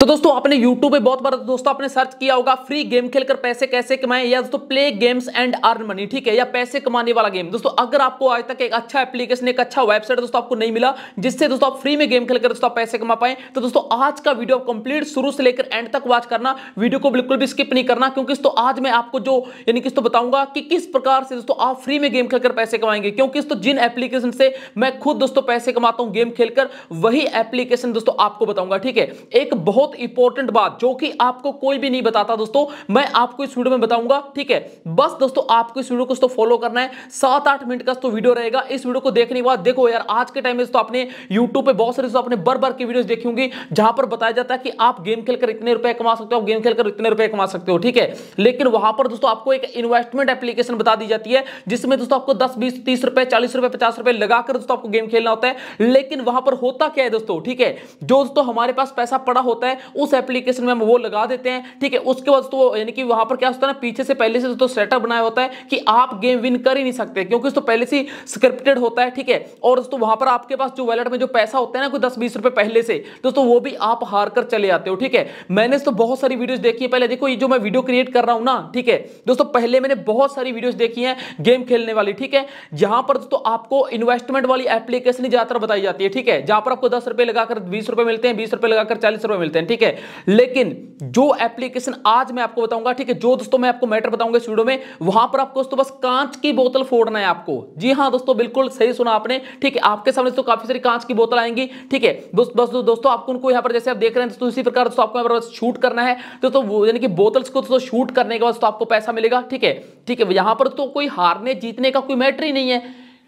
तो दोस्तों आपने YouTube पे बहुत बार दोस्तों आपने सर्च किया होगा फ्री गेम खेलकर पैसे कैसे कमाएं या दोस्तों play games and earn money ठीक है या पैसे कमाने वाला गेम दोस्तों अगर आपको आज तक एक अच्छा एप्लीकेशन एक अच्छा वेबसाइट दोस्तों आपको नहीं मिला जिससे दोस्तों आप फ्री में गेम खेलकर दोस्तों आप पैसे कमा पाए तो दोस्तों आज का वीडियो कंप्लीट शुरू से लेकर एंड तक वॉच करना वीडियो को बिल्कुल भी स्किप नहीं करना क्योंकि दोस्तों आज मैं आपको जो यानी कि बताऊंगा कि किस प्रकार से दोस्तों आप फ्री में गेम खेलकर पैसे कमाएंगे क्योंकि दोस्तों जिन एप्लीकेशन से मैं खुद दोस्तों पैसे कमाता हूँ गेम खेलकर वही एप्लीकेशन दोस्तों आपको बताऊंगा ठीक है एक बहुत बहुत इंपॉर्टेंट बात जो कि आपको कोई भी नहीं बताता दोस्तों मैं आपको इस वीडियो में बताऊंगा ठीक है बस दोस्तों आपको इस वीडियो को तो फॉलो करना है सात आठ मिनट का तो वीडियो रहेगा इस वीडियो को देखने के बाद देखो यार आज के टाइम में तो आपने यूट्यूब पर बहुत सारे अपने बार बर की वीडियो देखी होंगी जहां पर बताया जाता है कि आप गेम खेलकर इतने रुपए कमा सकते हो गेम खेलकर इतने रुपए कमा सकते हो ठीक है लेकिन वहां पर दोस्तों आपको एक इन्वेस्टमेंट एप्लीकेशन बता दी जाती है जिसमें दोस्तों आपको दस बीस तीस रुपए चालीस रुपए पचास रुपए लगाकर दोस्तों आपको गेम खेलना होता है लेकिन वहां पर होता क्या है दोस्तों ठीक है जो दोस्तों हमारे पास पैसा पड़ा होता है उस एप्लीकेशन में हम वो लगा देते हैं ठीक है उसके बाद तो यानी कि वहां पर क्या होता है ना पीछे से पहले से तो सेटअप बनाया होता है कि आप गेम विन कर ही नहीं सकते क्योंकि तो पहले से स्क्रिप्टेड होता है ठीक है और दोस्तों वहां पर आपके पास जो वैलेट में जो पैसा होता है ना कोई दस बीस रुपए पहले से दोस्तों वो भी आप हार कर चले आते हो ठीक है मैंने तो बहुत सारी वीडियोज देखी है पहले देखो ये जो मैं वीडियो क्रिएट कर रहा हूं ना ठीक है दोस्तों पहले मैंने बहुत सारी वीडियोज देखी है गेम खेलने वाली ठीक है जहां पर दोस्तों आपको इन्वेस्टमेंट वाली एप्लीकेशन ज्यादातर बताई जाती है ठीक है जहां पर आपको दस रुपए लगाकर बीस रुपए मिलते हैं बीस रुपए लगाकर चालीस रुपए मिलते हैं ठीक है लेकिन जो एप्लीकेशन आज मैं आपको बताऊंगा ठीक है जो दोस्तों मैं आपको मैटर बताऊंगा स्टूडियो में वहां पर आपको दोस्तों बस कांच की बोतल फोड़ना है आपको जी हाँ दोस्तों बिल्कुल सही सुना आपने ठीक है आपके सामने तो काफी सारी कांच की बोतल आएंगी ठीक है दोस्तों आपको उनको यहां पर जैसे आप देख रहे हैं दोस्तों इसी प्रकार दोस्तों आपको यहाँ पर शूट करना है दोस्तों यानी कि बोतल्स को दोस्तों शूट करने के बाद आपको पैसा मिलेगा ठीक है ठीक है यहां पर तो कोई हारने जीतने का कोई मैटर ही नहीं है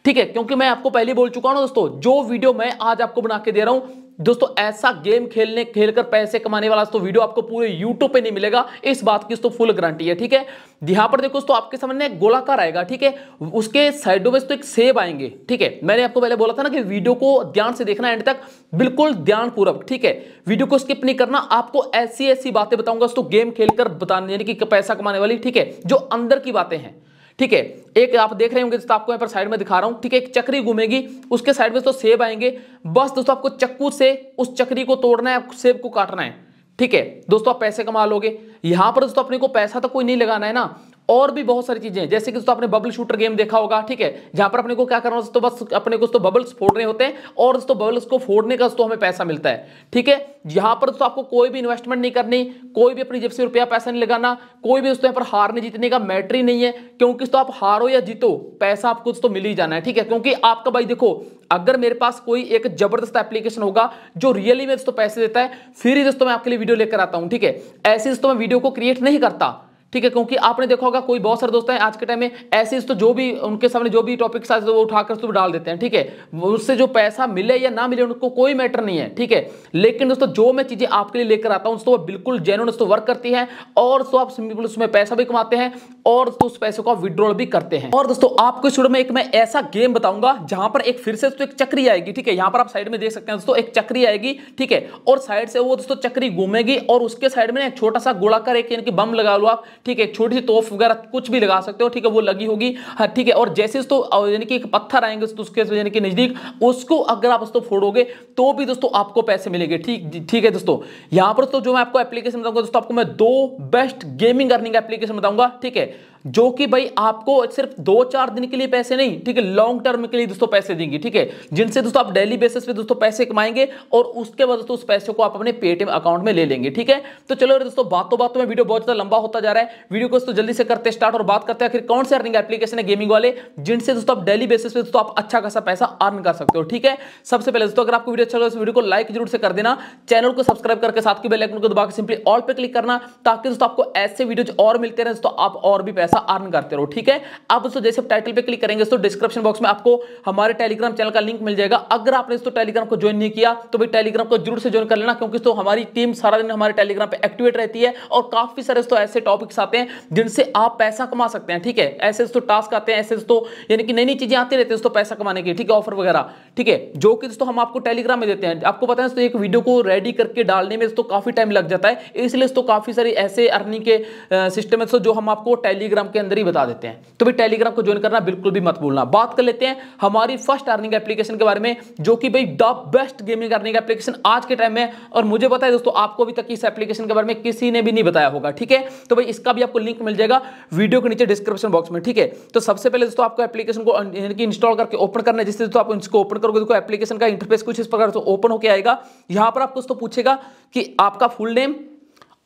ठीक है क्योंकि मैं आपको पहले बोल चुका हूं दोस्तों जो वीडियो मैं आज आपको बना के दे रहा हूं दोस्तों ऐसा गेम खेलने खेलकर पैसे कमाने वाला तो वीडियो आपको पूरे यूट्यूब पे नहीं मिलेगा इस बात की तो फुल गारंटी है ठीक है यहां पर देखो दोस्तों आपके सामने गोलाकार आएगा ठीक है उसके साइडों में तो एक सेब आएंगे ठीक है मैंने आपको पहले बोला था ना कि वीडियो को ध्यान से देखना एंड तक बिल्कुल ध्यानपूर्वक ठीक है वीडियो को स्किप नहीं करना आपको ऐसी ऐसी बातें बताऊंगा दोस्तों गेम खेलकर बताने यानी कि पैसा कमाने वाली ठीक है जो अंदर की बातें हैं ठीक है एक आप देख रहे होंगे दोस्तों आपको यहाँ पर साइड में दिखा रहा हूँ ठीक है एक चक्री घूमेगी उसके साइड में तो सेब आएंगे बस दोस्तों आपको चक्कू से उस चक्री को तोड़ना है सेब को काटना है ठीक है दोस्तों आप पैसे कमा लोगे यहां पर दोस्तों अपने को पैसा तो कोई नहीं लगाना है ना और भी बहुत सारी चीजें जैसे कि दोस्तों आपने बबल शूटर गेम देखा होगा ठीक है जहां पर अपने को क्या करना दोस्तों बस अपने को दोस्तों बबल्स फोड़ने होते हैं और दोस्तों बबल्स को फोड़ने का दोस्तों हमें पैसा मिलता है ठीक है यहां पर दोस्तों आपको कोई भी इन्वेस्टमेंट नहीं करनी कोई भी अपनी जब से रुपया पैसा नहीं लगाना कोई भी दोस्तों यहाँ पर हारने जीतने का मैटर ही नहीं है क्योंकि दोस्तों आप हारो या जीतो पैसा आपको दोस्तों मिल ही जाना है ठीक है क्योंकि आपका भाई देखो अगर मेरे पास कोई एक जबरदस्त एप्लीकेशन होगा जो रियली में दोस्तों पैसे देता है फिर ही दोस्तों मैं आपके लिए वीडियो लेकर आता हूं ठीक है ऐसे दोस्तों मैं वीडियो को क्रिएट नहीं करता ठीक है क्योंकि आपने देखा होगा कोई बहुत सारे दोस्त हैं आज के टाइम में ऐसे तो जो भी उनके सामने जो भी टॉपिक आते वो उठाकर तो डाल देते हैं ठीक है उससे जो पैसा मिले या ना मिले उनको कोई मैटर नहीं है ठीक है लेकिन दोस्तों जो मैं चीज़ें आपके लिए लेकर आता हूँ तो वो बिल्कुल जेनुअन दोस्तों वर्क करती है और तो आप उसमें पैसा भी कमाते हैं और उस तो पैसे को विड्रॉल भी करते हैं और दोस्तों आपको इस वीडियो में एक मैं ऐसा गेम बताऊंगा जहां पर एक फिर से दोस्तों एक चक्री आएगी ठीक है यहां पर आप साइड में देख सकते हैं दोस्तों एक चक्री आएगी ठीक है और साइड से वो दोस्तों चक्री घूमेगी और उसके साइड में एक छोटा सा कर एक बम लगा लो आप ठीक है छोटी सी तोफ वगैरह कुछ भी लगा सकते हो ठीक है वो लगी होगी हाँ, ठीक है और जैसे तो यानी कि पत्थर आएंगे तो उसके यानी कि नजदीक उसको अगर आप दोस्तों फोड़ोगे तो भी दोस्तों आपको पैसे मिलेंगे ठीक ठीक है दोस्तों यहां पर दोस्तों जो मैं आपको एप्लीकेशन बताऊंगा दोस्तों आपको मैं दो बेस्ट गेमिंग अर्निंग एप्लीकेशन बताऊंगा ठीक है जो कि भाई आपको सिर्फ दो चार दिन के लिए पैसे नहीं ठीक है लॉन्ग टर्म के लिए दोस्तों पैसे देंगे ठीक है जिनसे दोस्तों आप डेली बेसिस पे दोस्तों पैसे कमाएंगे और उसके बाद दोस्तों उस पैसे को आप अपने पेटीएम अकाउंट में ले लेंगे ठीक है तो चलो दोस्तों बातों बातों में वीडियो बहुत ज्यादा लंबा होता जा रहा है वीडियो को दोस्तों जल्दी से करते स्टार्ट और बात करते हैं आखिर कौन से अर्निंग एप्लीकेशन है गेमिंग वाले जिनसे दोस्तों आप डेली बेसिस पे दोस्तों आप अच्छा खासा पैसा अर्न कर सकते हो ठीक है सबसे पहले दोस्तों अगर आपको वीडियो अच्छा लगे तो वीडियो को लाइक जरूर से कर देना चैनल को सब्सक्राइब करके साथ के बेल आइकन को दबा सिंपली ऑल पे क्लिक करना ताकि दोस्तों आपको ऐसे वीडियो और मिलते रहे दोस्तों आप और भी पैसा पैसा अर्न करते रहो ठीक है अब दोस्तों जैसे टाइटल पे क्लिक करेंगे तो डिस्क्रिप्शन बॉक्स में आपको हमारे टेलीग्राम चैनल का लिंक मिल जाएगा अगर आपने दोस्तों टेलीग्राम को ज्वाइन नहीं किया तो भाई टेलीग्राम को जरूर से ज्वाइन कर लेना क्योंकि तो हमारी टीम सारा दिन हमारे टेलीग्राम पर एक्टिवेट रहती है और काफी सारे दोस्तों ऐसे टॉपिक्स आते हैं जिनसे आप पैसा कमा सकते हैं ठीक है ऐसे दोस्तों टास्क आते हैं ऐसे दोस्तों यानी कि नई नई चीजें आती रहती है दोस्तों पैसा कमाने की ठीक है ऑफर वगैरह ठीक है जो कि दोस्तों हम आपको टेलीग्राम में देते हैं आपको पता है एक वीडियो को रेडी करके डालने में दोस्तों काफी टाइम लग जाता है इसलिए दोस्तों काफी सारी ऐसे अर्निंग के सिस्टम है जो हम आपको टेलीग्राम टेलीग्राम के अंदर ही बता देते हैं तो भी टेलीग्राम को ज्वाइन करना बिल्कुल भी मत भूलना बात कर लेते हैं हमारी फर्स्ट अर्निंग एप्लीकेशन के बारे में जो कि भाई the best gaming earning application आज के टाइम में और मुझे बताया दोस्तों आपको अभी तक इस एप्लीकेशन के बारे में किसी ने भी नहीं बताया होगा ठीक है तो भाई इसका भी आपको लिंक मिल जाएगा वीडियो के नीचे डिस्क्रिप्शन बॉक्स में ठीक है तो सबसे पहले दोस्तों आपको एप्लीकेशन को इंस्टॉल करके ओपन करना जिससे दोस्तों आप इसको ओपन करोगे देखो एप्लीकेशन का इंटरफेस कुछ इस प्रकार से ओपन होकर आएगा यहां पर आपको दोस्तों पूछेगा कि आपका फुल नेम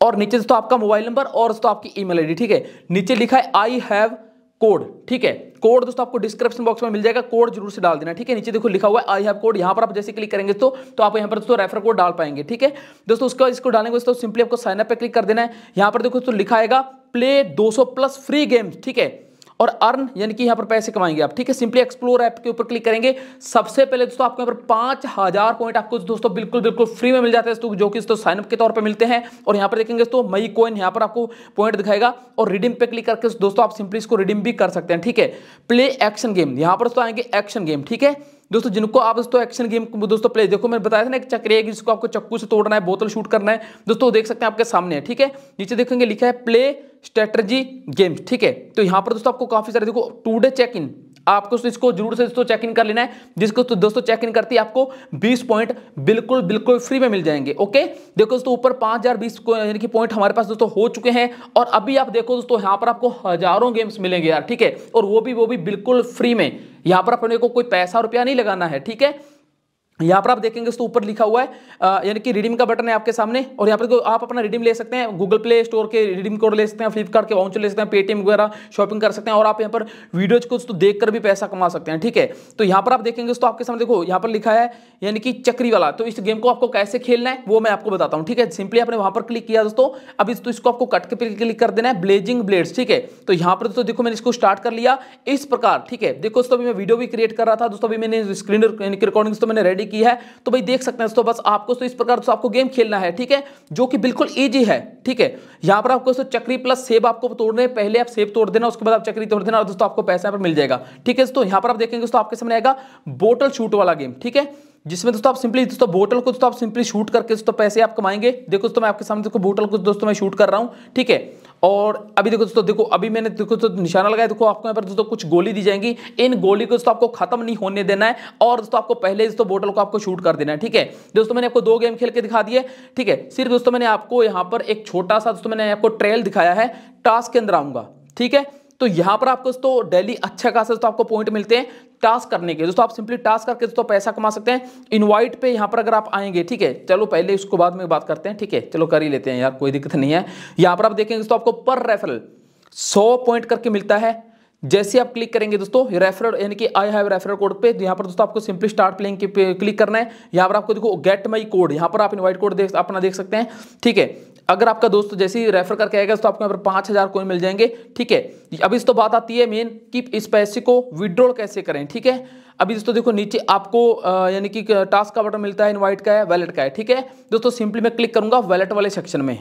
और नीचे से तो आपका मोबाइल नंबर और दोस्तों आपकी ईमेल आईडी ठीक है नीचे लिखा है आई हैव कोड ठीक है कोड दोस्तों आपको डिस्क्रिप्शन बॉक्स में मिल जाएगा कोड जरूर से डाल देना ठीक है नीचे देखो लिखा हुआ है आई हैव कोड यहां पर आप जैसे क्लिक करेंगे तो तो आप यहां पर दोस्तों रेफर कोड डाल पाएंगे ठीक है दोस्तों उसका इसको डालेंगे दोस्तों सिंपली आपको साइन अप क्लिक कर देना है यहां पर देखो तो लिखा आएगा प्ले दो प्लस फ्री गेम्स ठीक है और अर्न यानी कि यहां पर पैसे कमाएंगे आप ठीक है सिंपली एक्सप्लोर ऐप के ऊपर क्लिक करेंगे सबसे पहले दोस्तों आपको यहां पर पांच हजार पॉइंट आपको दोस्तों बिल्कुल बिल्कुल फ्री में मिल जाते हैं जो कि दोस्तों साइनअप के तौर पर मिलते हैं और यहां पर देखेंगे दोस्तों मई कोइन यहां पर आपको पॉइंट दिखाएगा और रिडीम पे क्लिक करके दोस्तों आप सिंपली इसको रिडीम भी कर सकते हैं ठीक है प्ले एक्शन गेम यहां पर दोस्तों आएंगे एक्शन गेम ठीक है दोस्तों जिनको आप दोस्तों एक्शन गेम दोस्तों प्ले देखो मैंने बताया था ना एक चक्री है जिसको आपको चक्कू से तोड़ना है बोतल शूट करना है दोस्तों देख सकते हैं आपके सामने ठीक है नीचे देखेंगे लिखा है प्ले स्ट्रेटजी गेम्स ठीक है तो यहाँ पर दोस्तों आपको काफी सारे देखो डे चेक इन आपको तो इसको जरूर से दोस्तों चेक इन कर लेना है जिसको तो दोस्तों चेक इन करती है आपको 20 पॉइंट बिल्कुल बिल्कुल फ्री में मिल जाएंगे ओके देखो दोस्तों ऊपर 5020 यानी कि पॉइंट हमारे पास दोस्तों हो चुके हैं और अभी आप देखो दोस्तों यहाँ पर आपको हजारों गेम्स मिलेंगे यार ठीक है और वो भी वो भी बिल्कुल फ्री में यहां पर अपने को कोई पैसा रुपया नहीं लगाना है ठीक है यहाँ पर आप देखेंगे तो ऊपर लिखा हुआ है यानी कि रिडीम का बटन है आपके सामने और यहाँ पर तो आप अपना रिडीम ले सकते हैं गूगल प्ले स्टोर के रिडीम कोड ले सकते हैं फ्लिपकार्ट के वाउचर ले सकते हैं पेटीएम वगैरह शॉपिंग कर सकते हैं और आप यहाँ पर वीडियोज को तो देख कर भी पैसा कमा सकते हैं ठीक है तो यहाँ पर आप देखेंगे तो आपके सामने देखो यहाँ पर लिखा है यानी कि चक्री वाला तो इस गेम को आपको कैसे खेलना है वो मैं आपको बताता हूँ ठीक है सिंपली आपने वहाँ पर क्लिक किया दोस्तों अब इस तो इसको आपको कट के क्लिक कर देना है ब्लेजिंग ब्लेड्स ठीक है तो यहाँ पर दोस्तों देखो मैंने इसको स्टार्ट कर लिया इस प्रकार ठीक है देखो दोस्तों मैं वीडियो भी क्रिएट कर रहा था दोस्तों अभी मैंने स्क्रीन रिकॉर्डिंग मैंने रेडी तैयारी की है तो भाई देख सकते हैं दोस्तों बस आपको तो इस प्रकार दोस्तों आपको गेम खेलना है ठीक है जो कि बिल्कुल ईजी है ठीक है यहां पर आपको चक्री प्लस सेब आपको तोड़ने पहले आप सेब तोड़ देना उसके बाद आप चक्री तोड़ देना और दोस्तों आपको पैसा यहाँ पर मिल जाएगा ठीक है दोस्तों यहां पर आप देखेंगे दोस्तों आपके सामने आएगा बोटल शूट वाला गेम ठीक है जिसमें दोस्तों आप सिंपली दोस्तों बोटल को दोस्तों आप सिंपली शूट करके दोस्तों पैसे आप कमाएंगे देखो दोस्तों मैं आपके सामने देखो बोटल को दोस्तों मैं शूट कर रहा हूँ ठीक है और अभी देखो दोस्तों देखो अभी मैंने देखो तो निशाना लगाया देखो आपको यहाँ पर दोस्तों कुछ गोली दी जाएंगी इन गोली को दोस्तों आपको खत्म नहीं होने देना है और दोस्तों आपको पहले दोस्तों बोटल को आपको शूट कर देना है ठीक है दोस्तों मैंने आपको दो गेम खेल के दिखा दिए ठीक है सिर्फ दोस्तों मैंने आपको यहाँ पर एक छोटा सा दोस्तों मैंने आपको ट्रेल दिखाया है टास्क के अंदर आऊंगा ठीक है तो यहां पर आपको दोस्तों डेली अच्छा खासा तो आपको पॉइंट मिलते हैं टास्क करने के दोस्तों आप सिंपली टास्क करके दोस्तों पैसा कमा सकते हैं इनवाइट पे यहाँ पर अगर आप आएंगे ठीक है चलो पहले उसको बाद में बात करते हैं ठीक है चलो कर ही लेते हैं यार कोई दिक्कत नहीं है यहाँ पर आप देखेंगे दोस्तों आपको पर रेफरल सौ पॉइंट करके मिलता है जैसे आप क्लिक करेंगे दोस्तों रेफर यानी कि आई हैव रेफर कोड पे तो यहाँ पर दोस्तों आपको सिंपली स्टार्ट प्लेइंग पे क्लिक करना है यहाँ पर आपको देखो गेट माई कोड यहाँ पर आप इनवाइट कोड देख अपना देख सकते हैं ठीक है अगर आपका दोस्त जैसे ही रेफर करके आएगा तो आपको यहाँ पर पाँच हज़ार कोइन मिल जाएंगे ठीक है अभी इस तो बात आती है मेन कि इस पैसे को विड्रॉल कैसे करें ठीक है अभी दोस्तों देखो नीचे आपको यानी कि टास्क का बटन मिलता है इनवाइट का है वैलेट का है ठीक है दोस्तों सिंपली मैं क्लिक करूंगा वैलेट वाले सेक्शन में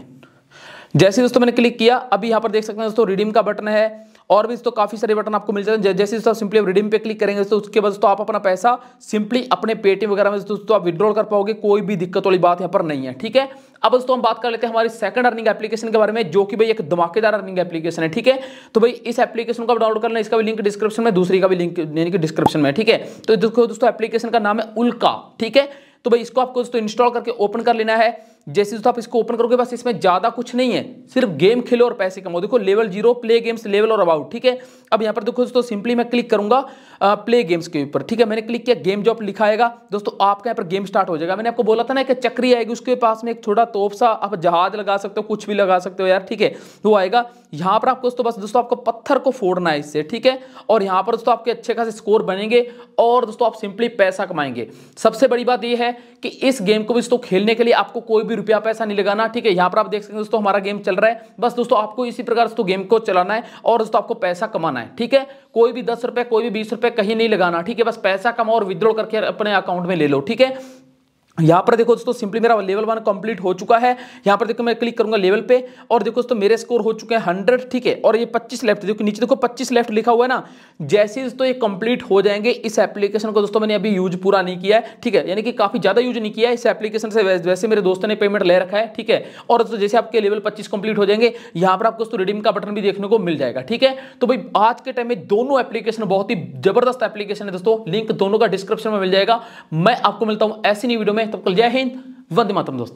जैसे दोस्तों मैंने क्लिक किया अभी यहाँ पर देख सकते हैं दोस्तों रिडीम का बटन है और भी तो काफी सारे बटन आपको मिल जाते हैं जैसे तो सिंपली आप रिडीम पे क्लिक करेंगे तो उसके बाद तो आप अपना पैसा सिंपली अपने पेटीएम वगैरह में दोस्तों आप विड्रॉल कर पाओगे कोई भी दिक्कत वाली बात यहाँ पर नहीं है ठीक है अब दोस्तों हम बात कर लेते हैं हमारी सेकंड अर्निंग एप्लीकेशन के बारे में जो कि भाई एक धमाकेदार अर्निंग एप्लीकेशन है ठीक है तो भाई इस एप्लीकेशन को डाउनलोड करना इसका भी लिंक डिस्क्रिप्शन में दूसरी का भी लिंक यानी कि डिस्क्रिप्शन में ठीक है तो दोस्तों एप्लीकेशन का नाम है उल्का ठीक है तो भाई इसको आपको दोस्तों इंस्टॉल करके ओपन कर लेना है जैसे तो आप इसको ओपन करोगे बस इसमें ज़्यादा कुछ नहीं है सिर्फ गेम खेलो और पैसे कमाओ देखो level zero play games level और अबाउट ठीक है अब यहां पर देखो दोस्तों सिंपली मैं क्लिक करूंगा प्ले गेम्स के ऊपर ठीक है मैंने क्लिक किया गेम जो लिखा लिखाएगा दोस्तों आपका यहाँ पर गेम स्टार्ट हो जाएगा मैंने आपको बोला था ना कि चक्री आएगी उसके पास में एक छोटा तोप सा आप जहाज लगा सकते हो कुछ भी लगा सकते हो यार ठीक है वो आएगा यहाँ पर आपको दोस्तों बस दोस्तों आपको पत्थर को फोड़ना है इससे ठीक है और यहाँ पर दोस्तों आपके अच्छे खासे स्कोर बनेंगे और दोस्तों आप सिंपली पैसा कमाएंगे सबसे बड़ी बात यह है कि इस गेम को भी दोस्तों खेलने के लिए आपको कोई भी भी रुपया पैसा नहीं लगाना ठीक है यहाँ पर आप देख सकते हैं दोस्तों हमारा गेम चल रहा है बस दोस्तों आपको इसी प्रकार दोस्तों गेम को चलाना है और दोस्तों आपको पैसा कमाना है ठीक है कोई भी दस रुपए कोई भी बीस रुपए कहीं नहीं लगाना ठीक है बस पैसा कमाओ और विद्रॉ करके अपने अकाउंट में ले लो ठीक है यहाँ पर देखो दोस्तों सिंपली मेरा लेवल वन कंप्लीट हो चुका है यहाँ पर देखो मैं क्लिक करूंगा लेवल पे और देखो दोस्तों मेरे स्कोर हो चुके हैं हंड्रेड ठीक है और ये पच्चीस लेफ्ट देखो नीचे देखो पच्चीस लेफ्ट लिखा हुआ है ना जैसे दोस्तों ये कंप्लीट हो जाएंगे इस एप्लीकेशन को दोस्तों मैंने अभी यूज पूरा नहीं किया है ठीक है यानी कि काफी ज्यादा यूज नहीं किया इस एप्लीकेशन से वैसे मेरे दोस्तों ने पेमेंट ले रखा है ठीक है और दोस्तों जैसे आपके लेवल पच्चीस कंप्लीट हो जाएंगे यहाँ पर आपको दोस्तों रिडीम का बटन भी देखने को मिल जाएगा ठीक है तो भाई आज के टाइम में दोनों एप्लीकेशन बहुत ही जबरदस्त एप्लीकेशन है दोस्तों लिंक दोनों का डिस्क्रिप्शन में मिल जाएगा मैं आपको मिलता हूँ ऐसी नहीं वीडियो में يطبق الجاهين فادي ما تمدوست